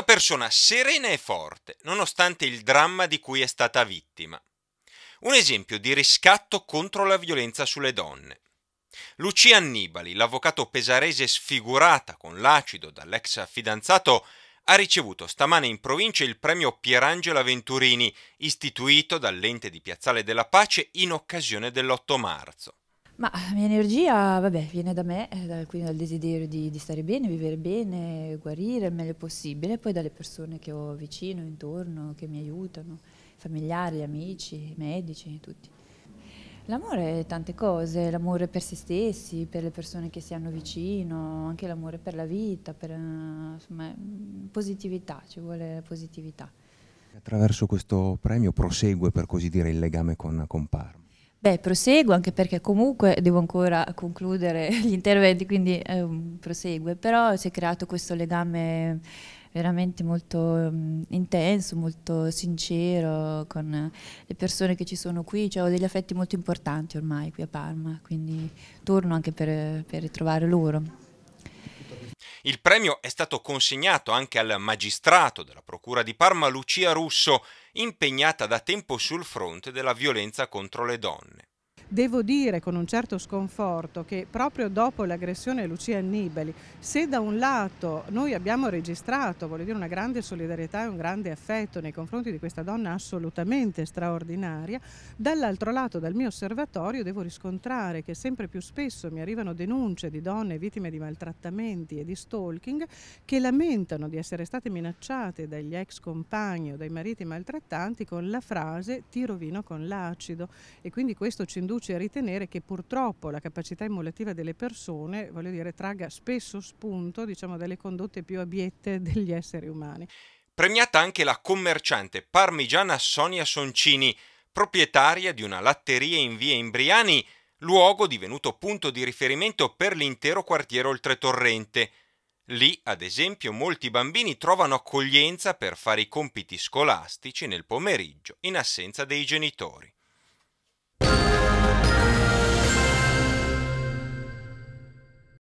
una persona serena e forte, nonostante il dramma di cui è stata vittima. Un esempio di riscatto contro la violenza sulle donne. Lucia Annibali, l'avvocato pesarese sfigurata con l'acido dall'ex fidanzato, ha ricevuto stamane in provincia il premio Pierangela Venturini, istituito dall'ente di Piazzale della Pace in occasione dell'8 marzo. Ma la mia energia, vabbè, viene da me, eh, quindi dal desiderio di, di, stare bene, vivere bene, guarire il meglio possibile, poi dalle persone che ho vicino, intorno, che mi aiutano, familiari, amici, medici, tutti. L'amore è tante cose, l'amore per se stessi, per le persone che si hanno vicino, anche l'amore per la vita, per insomma, positività, ci vuole positività. Attraverso questo premio prosegue per così dire il legame con, con Parma. Beh, proseguo anche perché comunque devo ancora concludere gli interventi, quindi eh, prosegue, però si è creato questo legame veramente molto mh, intenso, molto sincero con le persone che ci sono qui, cioè, ho degli affetti molto importanti ormai qui a Parma, quindi torno anche per, per ritrovare loro. Il premio è stato consegnato anche al magistrato della Procura di Parma Lucia Russo, impegnata da tempo sul fronte della violenza contro le donne. Devo dire con un certo sconforto che proprio dopo l'aggressione a Lucia Annibali, se da un lato noi abbiamo registrato dire, una grande solidarietà e un grande affetto nei confronti di questa donna assolutamente straordinaria, dall'altro lato dal mio osservatorio devo riscontrare che sempre più spesso mi arrivano denunce di donne vittime di maltrattamenti e di stalking che lamentano di essere state minacciate dagli ex compagni o dai mariti maltrattanti con la frase ti rovino con l'acido e quindi questo ci induce conduce a ritenere che purtroppo la capacità emulativa delle persone, voglio dire, tragga spesso spunto diciamo, dalle condotte più abiette degli esseri umani. Premiata anche la commerciante parmigiana Sonia Soncini, proprietaria di una latteria in via Imbriani, luogo divenuto punto di riferimento per l'intero quartiere oltretorrente. Lì, ad esempio, molti bambini trovano accoglienza per fare i compiti scolastici nel pomeriggio in assenza dei genitori.